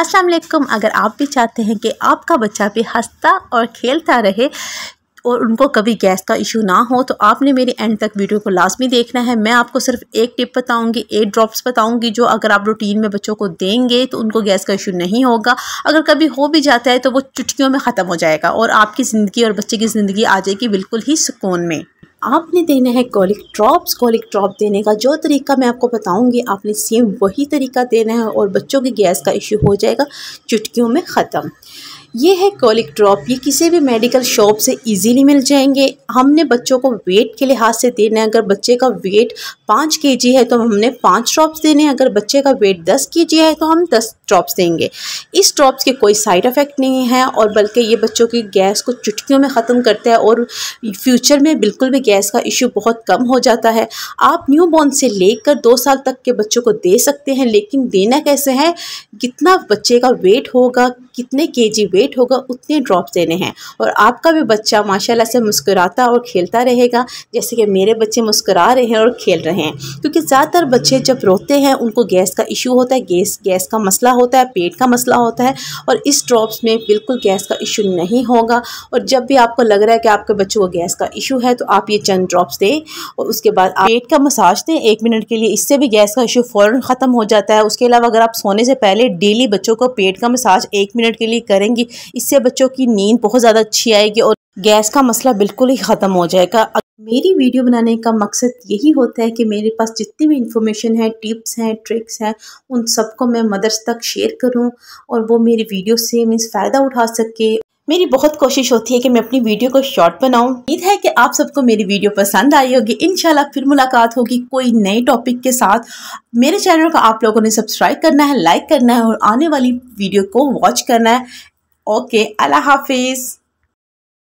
अस्सलाम वालेकुम अगर आप भी चाहते हैं कि आपका बच्चा भी हंसता और खेलता रहे और उनको कभी गैस का इशू ना हो तो आपने मेरी एंड तक वीडियो को लाजमी देखना है मैं आपको सिर्फ एक टिप बताऊंगी एक ड्रॉप्स बताऊंगी जो अगर आप रूटीन में बच्चों को देंगे तो उनको गैस का इशू नहीं होगा अगर कभी हो भी जाता है तो वो चुटकियों में ख़त्म हो जाएगा और आपकी ज़िंदगी और बच्चे की ज़िंदगी आ जाएगी बिल्कुल ही सुकून में आपने देना है कॉलिक ड्रॉप्स कॉलिक ड्रॉप देने का जो तरीका मैं आपको बताऊंगी आपने सेम वही तरीका देना है और बच्चों के गैस का इश्यू हो जाएगा चुटकियों में ख़त्म ये है कॉलिक ड्रॉप ये किसी भी मेडिकल शॉप से इजीली मिल जाएंगे हमने बच्चों को वेट के लिहाज से देना है अगर बच्चे का वेट पाँच के जी है तो हमने पाँच ड्रॉप्स देने हैं अगर बच्चे का वेट दस के जी है तो हम दस ड्रॉप्स देंगे इस ड्रॉप्स के कोई साइड इफ़ेक्ट नहीं है और बल्कि ये बच्चों की गैस को चुटकियों में ख़त्म करता है और फ्यूचर में बिल्कुल भी गैस का इशू बहुत कम हो जाता है आप न्यू बॉर्न से लेकर दो साल तक के बच्चों को दे सकते हैं लेकिन देना कैसे है कितना बच्चे का वेट होगा कितने के जी वेट वेट होगा उतने ड्रॉप देने हैं और आपका भी बच्चा माशाल्लाह से मुस्कुराता और खेलता रहेगा जैसे कि मेरे बच्चे मुस्कुरा रहे हैं और खेल रहे हैं क्योंकि ज़्यादातर बच्चे जब रोते हैं उनको गैस का इशू होता है गैस गैस का मसला होता है पेट का मसला होता है और इस ड्रॉप्स में बिल्कुल गैस का इशू नहीं होगा और जब भी आपको लग रहा है कि आपके बच्चों को गैस का इशू है तो आप ये चंद ड्रॉप्स दें और उसके बाद आप पेट का मसाज दें एक मिनट के लिए इससे भी गैस का इशू फ़ौर ख़त्म हो जाता है उसके अलावा अगर आप सोने से पहले डेली बच्चों को पेट का मसाज एक मिनट के लिए करेंगी इससे बच्चों की नींद बहुत ज़्यादा अच्छी आएगी और गैस का मसला बिल्कुल ही ख़त्म हो जाएगा मेरी वीडियो बनाने का मकसद यही होता है कि मेरे पास जितनी भी इन्फॉर्मेशन है टिप्स हैं ट्रिक्स हैं उन सबको मैं मदर्स तक शेयर करूं और वो मेरी वीडियो से मीन्स फ़ायदा उठा सके मेरी बहुत कोशिश होती है कि मैं अपनी वीडियो को शॉर्ट बनाऊं उम्मीद है कि आप सबको मेरी वीडियो पसंद आई होगी इनशाला फिर मुलाकात होगी कोई नए टॉपिक के साथ मेरे चैनल को आप लोगों ने सब्सक्राइब करना है लाइक करना है और आने वाली वीडियो को वॉच करना है Okay, Allah Hafiz.